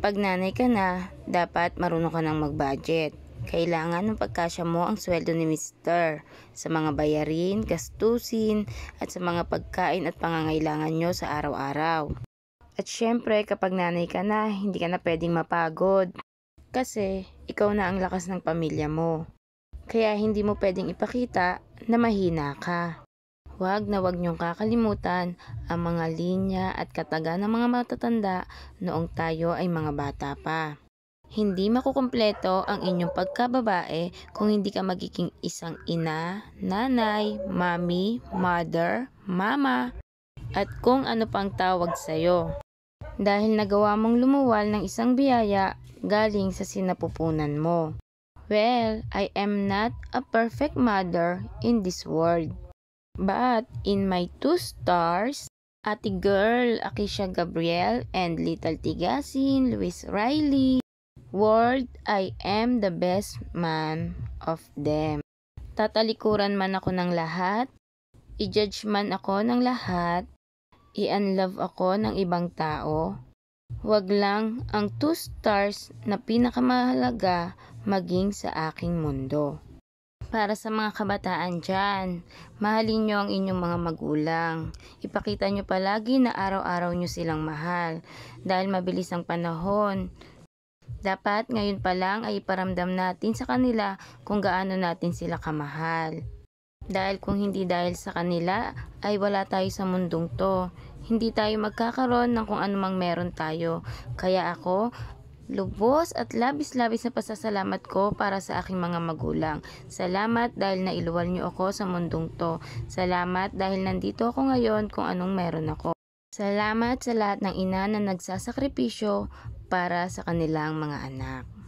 Pag nanay ka na, dapat marunong ka ng mag-budget. Kailangan ng pagkasya mo ang sweldo ni Mr. sa mga bayarin, gastusin, at sa mga pagkain at pangangailangan nyo sa araw-araw. At syempre, kapag nanay ka na, hindi ka na pwedeng mapagod. Kasi, ikaw na ang lakas ng pamilya mo. Kaya hindi mo pwedeng ipakita na mahina ka. Huwag na huwag niyong kakalimutan ang mga linya at kataga ng mga matatanda noong tayo ay mga bata pa. Hindi makukumpleto ang inyong pagkababae kung hindi ka magiging isang ina, nanay, mommy, mother, mama, at kung ano pang tawag sa'yo. Dahil nagawa mong lumuwal ng isang biyaya galing sa sinapupunan mo. Well, I am not a perfect mother in this world. But in my two stars, Ate Girl, Akisha Gabriel, and Little Tigasin, Luis Riley, world, I am the best man of them. Tatalikuran man ako ng lahat, i-judge man ako ng lahat, i-unlove ako ng ibang tao. wag lang ang two stars na pinakamahalaga maging sa aking mundo. Para sa mga kabataan dyan, mahalin nyo ang inyong mga magulang. Ipakita nyo palagi na araw-araw nyo silang mahal dahil mabilis ang panahon. Dapat ngayon pa lang ay iparamdam natin sa kanila kung gaano natin sila kamahal. Dahil kung hindi dahil sa kanila ay wala tayo sa mundong to. Hindi tayo magkakaroon ng kung anumang meron tayo. Kaya ako Lubos at labis-labis na pasasalamat ko para sa aking mga magulang. Salamat dahil nailuwal niyo ako sa mundong to. Salamat dahil nandito ako ngayon kung anong meron ako. Salamat sa lahat ng ina na nagsasakripisyo para sa kanilang mga anak.